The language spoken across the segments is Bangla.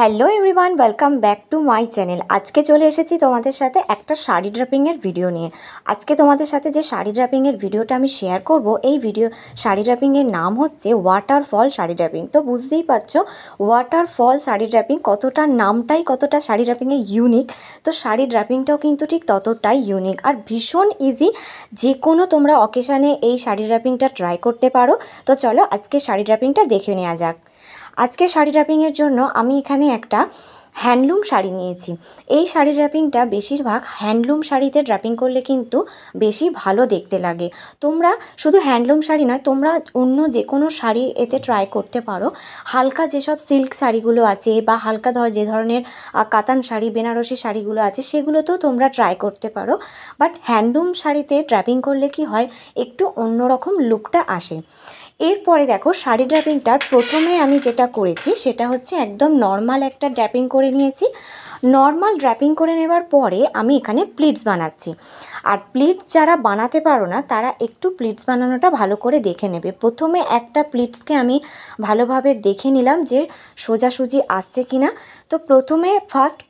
hello everyone welcome back to my channel আজকে চলে এসেছি তোমাদের সাথে একটা শাড়ি ড্রাপিংয়ের ভিডিও নিয়ে আজকে তোমাদের সাথে যে শাড়ি ড্রাপিংয়ের ভিডিওটা আমি শেয়ার করব এই ভিডিও শাড়ি ড্রাপিংয়ের নাম হচ্ছে ওয়াটারফল শাড়ি ড্রাপিং তো বুঝতেই পারছো ওয়াটারফল শাড়ি ড্রাপিং কতটা নামটাই কতটা শাড়ি ড্রাপিংয়ে ইউনিক তো শাড়ি ড্রাপিংটাও কিন্তু ঠিক ততটাই ইউনিক আর ভীষণ ইজি যে কোনো তোমরা অকেশানে এই শাড়ি ড্রাপিংটা ট্রাই করতে পারো তো চলো আজকে শাড়ি ড্রাপিংটা দেখে নেওয়া যাক আজকে শাড়ি র্যাপিংয়ের জন্য আমি এখানে একটা হ্যান্ডলুম শাড়ি নিয়েছি এই শাড়ি র্যাপিংটা বেশিরভাগ হ্যান্ডলুম শাড়িতে র্যাপিং করলে কিন্তু বেশি ভালো দেখতে লাগে তোমরা শুধু হ্যান্ডলুম শাড়ি নয় তোমরা অন্য যে কোনো শাড়ি এতে ট্রাই করতে পারো হালকা যেসব সিল্ক শাড়িগুলো আছে বা হালকা ধর যে ধরনের কাতান শাড়ি বেনারসি শাড়িগুলো আছে সেগুলো তো তোমরা ট্রাই করতে পারো বাট হ্যান্ডলুম শাড়িতে ড্রাপিং করলে কি হয় একটু অন্যরকম লুকটা আসে এরপরে দেখো শাড়ি ড্র্যাপিংটার প্রথমে আমি যেটা করেছি সেটা হচ্ছে একদম নর্মাল একটা ড্র্যাপিং করে নিয়েছি নর্মাল ড্র্যাপিং করে নেবার পরে আমি এখানে প্লিটস বানাচ্ছি আর প্লিটস যারা বানাতে পারো না তারা একটু প্লিটস বানানোটা ভালো করে দেখে নেবে প্রথমে একটা প্লিটসকে আমি ভালোভাবে দেখে নিলাম যে সোজাসুজি আসছে কি না তো প্রথমে ফার্স্ট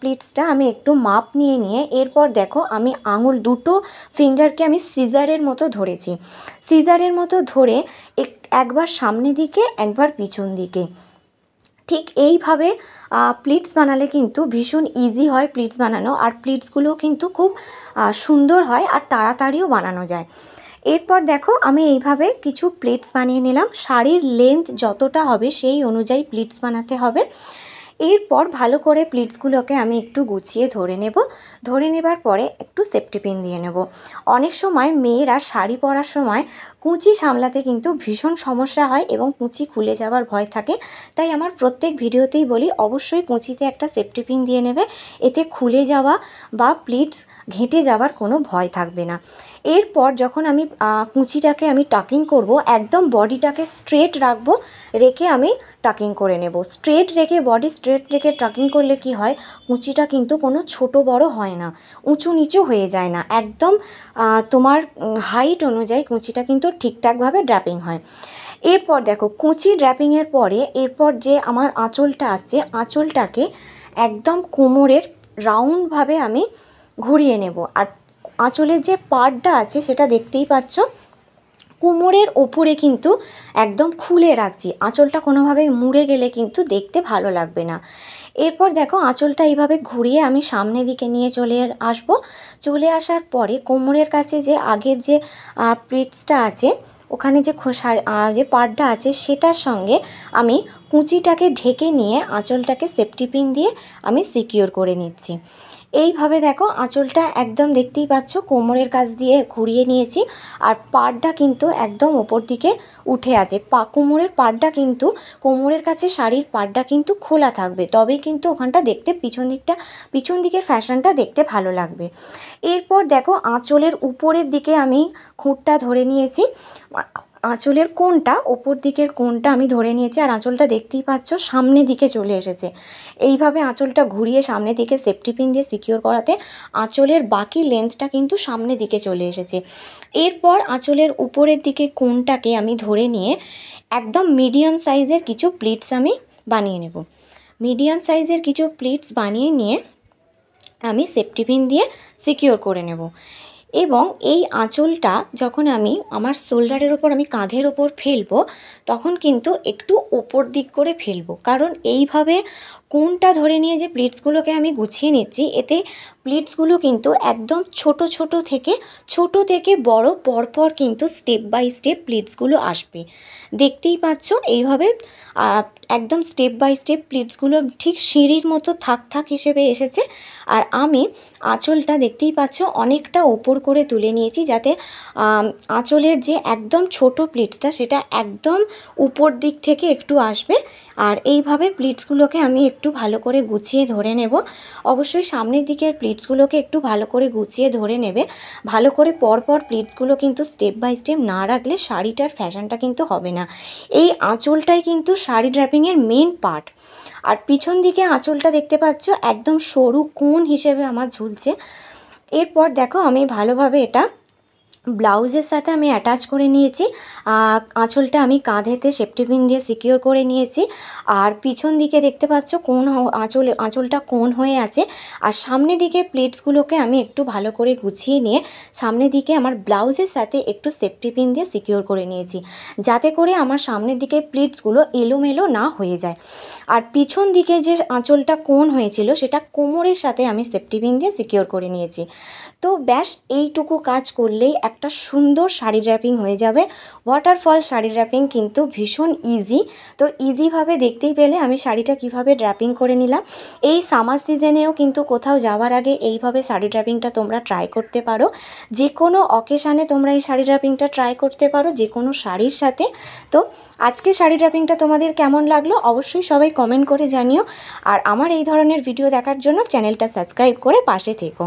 প্লিটসটা আমি একটু মাপ নিয়ে নিয়ে এরপর দেখো আমি আঙুল দুটো ফিঙ্গারকে আমি সিজারের মতো ধরেছি সিজারের মতো ধরে এক একবার সামনে দিকে একবার পিছন দিকে ঠিক এইভাবে প্লিটস বানালে কিন্তু ভীষণ ইজি হয় প্লিটস বানানো আর প্লিটসগুলো কিন্তু খুব সুন্দর হয় আর তাড়াতাড়িও বানানো যায় এরপর দেখো আমি এইভাবে কিছু প্লেটস বানিয়ে নিলাম শাড়ির লেন্থ যতটা হবে সেই অনুযায়ী প্লিটস বানাতে হবে এরপর ভালো করে প্লিটসগুলোকে আমি একটু গুছিয়ে ধরে নেব ধরে নেবার পরে একটু সেফটি পিন দিয়ে নেব অনেক সময় মেয়েরা শাড়ি পরার সময় কুঁচি সামলাতে কিন্তু ভীষণ সমস্যা হয় এবং কুঁচি খুলে যাওয়ার ভয় থাকে তাই আমার প্রত্যেক ভিডিওতেই বলি অবশ্যই কুঁচিতে একটা সেফটি পিন দিয়ে নেবে এতে খুলে যাওয়া বা প্লিটস ঘেঁটে যাওয়ার কোনো ভয় থাকবে না এরপর যখন আমি কুঁচিটাকে আমি টাকিং করব একদম বডিটাকে স্ট্রেট রাখবো রেখে আমি টাকিং করে নেব স্ট্রেট রেখে বডি স্ট্রেট রেখে টাকিং করলে কি হয় কুঁচিটা কিন্তু কোনো ছোট বড় হয় না উঁচু নিচু হয়ে যায় না একদম তোমার হাইট অনুযায়ী কুঁচিটা কিন্তু ঠিকঠাকভাবে ড্র্যাপিং হয় এরপর দেখো কুচি ড্র্যাপিংয়ের পরে এরপর যে আমার আঁচলটা আসছে আঁচলটাকে একদম কোমরের রাউন্ডভাবে আমি ঘুরিয়ে নেব আর আঁচলের যে পার্টটা আছে সেটা দেখতেই পাচ্ছ কোমরের ওপরে কিন্তু একদম খুলে রাখছি আঁচলটা কোনোভাবে মুড়ে গেলে কিন্তু দেখতে ভালো লাগবে না এরপর দেখো আঁচলটা এইভাবে ঘুরিয়ে আমি সামনে দিকে নিয়ে চলে আসব চলে আসার পরে কোমরের কাছে যে আগের যে প্রিটসটা আছে ওখানে যে খোসার যে পাড়টা আছে সেটার সঙ্গে আমি কুচিটাকে ঢেকে নিয়ে আঁচলটাকে সেফটি পিন দিয়ে আমি সিকিওর করে নিচ্ছি এইভাবে দেখো আঁচলটা একদম দেখতেই পাচ্ছ কোমরের কাছ দিয়ে ঘুরিয়ে নিয়েছি আর পাড়টা কিন্তু একদম ওপর দিকে উঠে আছে পা কোমরের পাড়টা কিন্তু কোমরের কাছে শাড়ির পাড়টা কিন্তু খোলা থাকবে তবেই কিন্তু ওখানটা দেখতে পিছন দিকটা পিছন দিকের ফ্যাশনটা দেখতে ভালো লাগবে এরপর দেখো আঁচলের উপরের দিকে আমি খুঁটটা ধরে নিয়েছি আঁচলের কোনটা ওপর দিকের কোনটা আমি ধরে নিয়েছি আর আঁচলটা দেখতেই পাচ্ছ সামনের দিকে চলে এসেছে এইভাবে আঁচলটা ঘুরিয়ে সামনের দিকে সেফটি পিন দিয়ে সিকিওর করাতে আঁচলের বাকি লেন্থটা কিন্তু সামনের দিকে চলে এসেছে এরপর আঁচলের উপরের দিকে কোনটাকে আমি ধরে নিয়ে একদম মিডিয়াম সাইজের কিছু প্লিটস আমি বানিয়ে নেব মিডিয়াম সাইজের কিছু প্লিটস বানিয়ে নিয়ে আমি সেফটি পিন দিয়ে সিকিওর করে নেব এবং এই আঁচলটা যখন আমি আমার শোল্ডারের ওপর আমি কাঁধের ওপর ফেলবো তখন কিন্তু একটু ওপর দিক করে ফেলবো কারণ এইভাবে কোনটা ধরে নিয়ে যে প্লিটসগুলোকে আমি গুছিয়ে নিচ্ছি এতে প্লিটসগুলো কিন্তু একদম ছোট ছোট থেকে ছোট থেকে বড় পরপর কিন্তু স্টেপ বাই স্টেপ প্লিটসগুলো আসবে দেখতেই পাচ্ছ এইভাবে একদম স্টেপ বাই স্টেপ প্লিটসগুলো ঠিক সিঁড়ির মতো থাক থাক হিসেবে এসেছে আর আমি আঁচলটা দেখতেই পাচ্ছ অনেকটা ওপর করে তুলে নিয়েছি যাতে আঁচলের যে একদম ছোট প্লিটসটা সেটা একদম উপর দিক থেকে একটু আসবে আর এইভাবে প্লিটসগুলোকে আমি একটু ভালো করে গুছিয়ে ধরে নেব অবশ্যই সামনের দিকের প্লিটসগুলোকে একটু ভালো করে গুছিয়ে ধরে নেবে ভালো করে পরপর প্লিটসগুলো কিন্তু স্টেপ বাই স্টেপ না রাখলে শাড়িটার ফ্যাশনটা কিন্তু হবে না এই আঁচলটাই কিন্তু শাড়ি ড্রাপিংয়ের মেন পার্ট আর পিছন দিকে আঁচলটা দেখতে পাচ্ছ একদম সরু কোন হিসেবে আমার ঝুলছে এরপর দেখো আমি ভালোভাবে এটা ব্লাউজের সাথে আমি অ্যাটাচ করে নিয়েছি আঁচলটা আমি কাঁধেতে পিন দিয়ে সিকিওর করে নিয়েছি আর পিছন দিকে দেখতে পাচ্ছ কোন আঁচল আঁচলটা কোন হয়ে আছে আর সামনে দিকে প্লেটসগুলোকে আমি একটু ভালো করে গুছিয়ে নিয়ে সামনে দিকে আমার ব্লাউজের সাথে একটু পিন দিয়ে সিকিওর করে নিয়েছি যাতে করে আমার সামনের দিকে প্লেটসগুলো এলোমেলো না হয়ে যায় আর পিছন দিকে যে আঁচলটা কোন হয়েছিল সেটা কোমরের সাথে আমি পিন দিয়ে সিকিওর করে নিয়েছি তো ব্যাস এইটুকু কাজ করলেই একটা সুন্দর শাড়ি ড্র্যাপিং হয়ে যাবে ওয়াটারফল শাড়ি ড্র্যাপিং কিন্তু ভীষণ ইজি তো ইজিভাবে দেখতেই পেলে আমি শাড়িটা কিভাবে ড্র্যাপিং করে নিলাম এই সামার সিজনেও কিন্তু কোথাও যাওয়ার আগে এইভাবে শাড়ি ড্র্যাপিংটা তোমরা ট্রাই করতে পারো যে কোনো অকেশানে তোমরা এই শাড়ি ড্র্যাপিংটা ট্রাই করতে পারো যে কোনো শাড়ির সাথে তো আজকে শাড়ি ড্র্যাপিংটা তোমাদের কেমন লাগলো অবশ্যই সবাই কমেন্ট করে জানিও আর আমার এই ধরনের ভিডিও দেখার জন্য চ্যানেলটা সাবস্ক্রাইব করে পাশে থেকো